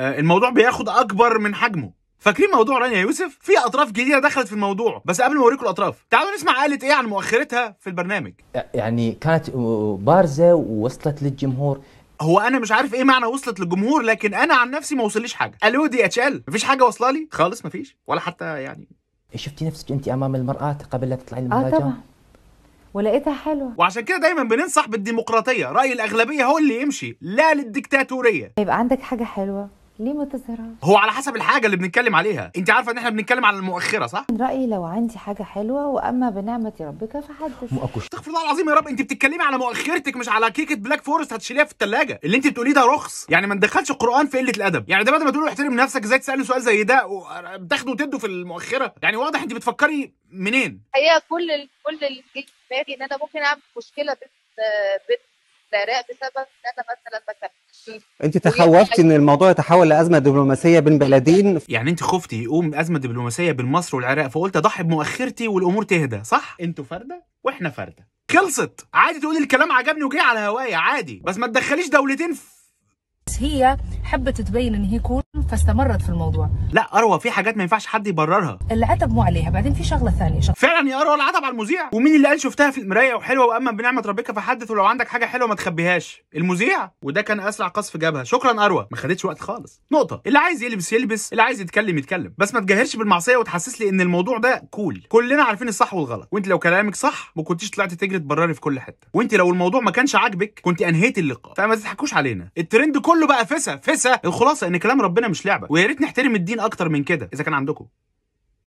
آه، الموضوع بياخد اكبر من حجمه فاكرين موضوع رانيا يوسف في اطراف جديده دخلت في الموضوع بس قبل ما اوريكم الاطراف تعالوا نسمع قالت ايه عن مؤخرتها في البرنامج يعني كانت آه، بارزه ووصلت للجمهور هو انا مش عارف ايه معنى وصلت للجمهور لكن انا عن نفسي ما وصليش حاجه الو دي اتش ال مفيش حاجه واصله لي خالص مفيش ولا حتى يعني شفتي نفسك انت امام المراه قبل لا تطلعي المهرجان اه طبعا ولقيتها حلوه وعشان كده دايما بننصح بالديمقراطيه راي الاغلبيه هو اللي يمشي لا للديكتاتوريه يبقى عندك حاجه حلوه ليه ما تظهرهاش هو على حسب الحاجه اللي بنتكلم عليها انت عارفه ان احنا بنتكلم على المؤخره صح من رايي لو عندي حاجه حلوه واما بنعمه ربك فحدث مؤكش استغفر الله العظيم يا رب انت بتتكلمي على مؤخرتك مش على كيكه بلاك فورست هتشيليها في التلاجة، اللي انت بتقوليه ده رخص يعني ما ندخلش القران في قله الادب يعني ده بدل ما تقولي احترم نفسك ازاي تسالني سؤال زي ده بتاخده وتده في المؤخره يعني واضح انت بتفكري منين هي كل ال... كل اللي في دماغي ان انا ممكن اعمل مشكله بين بين بسبب ان انا مثلا انت تخوفتي ان الموضوع يتحول لازمه دبلوماسيه بين بلدين يعني انت خفتي يقوم ازمه دبلوماسيه بين مصر والعراق فقلت اضحي بمؤخرتي والامور تهدى صح انتوا فرده واحنا فرده خلصت عادي تقولي الكلام عجبني وجاي على هوايا عادي بس ما تدخليش دولتين في... هي حبت تبين ان هي كون فاستمرت في الموضوع لا اروى في حاجات ما ينفعش حد يبررها العتب مو عليها بعدين في شغله ثانيه شغلة. فعلا يا اروى العتب على المذيع ومين اللي قال شفتها في المرايه وحلوه واما بنعمه ربك فحدث ولو عندك حاجه حلوه ما تخبيهاش المذيع وده كان اسرع قصف جابها شكرا اروى ما خدتش وقت خالص نقطه اللي عايز يلبس يلبس اللي عايز يتكلم يتكلم بس ما تجاهرش بالمعصيه وتحسس لي ان الموضوع ده كول كلنا عارفين الصح والغلط وانت لو كلامك صح ما كنتيش طلعت تجري تبرري في كل حته وانت لو الموضوع ما كانش عاجبك كنت انهيت اللقاء فما تضحكوش علينا الترند كله بقى فسا فسا الخلاصه ان كلام ربنا مش لعبه ويا ريت نحترم الدين اكتر من كده اذا كان عندكم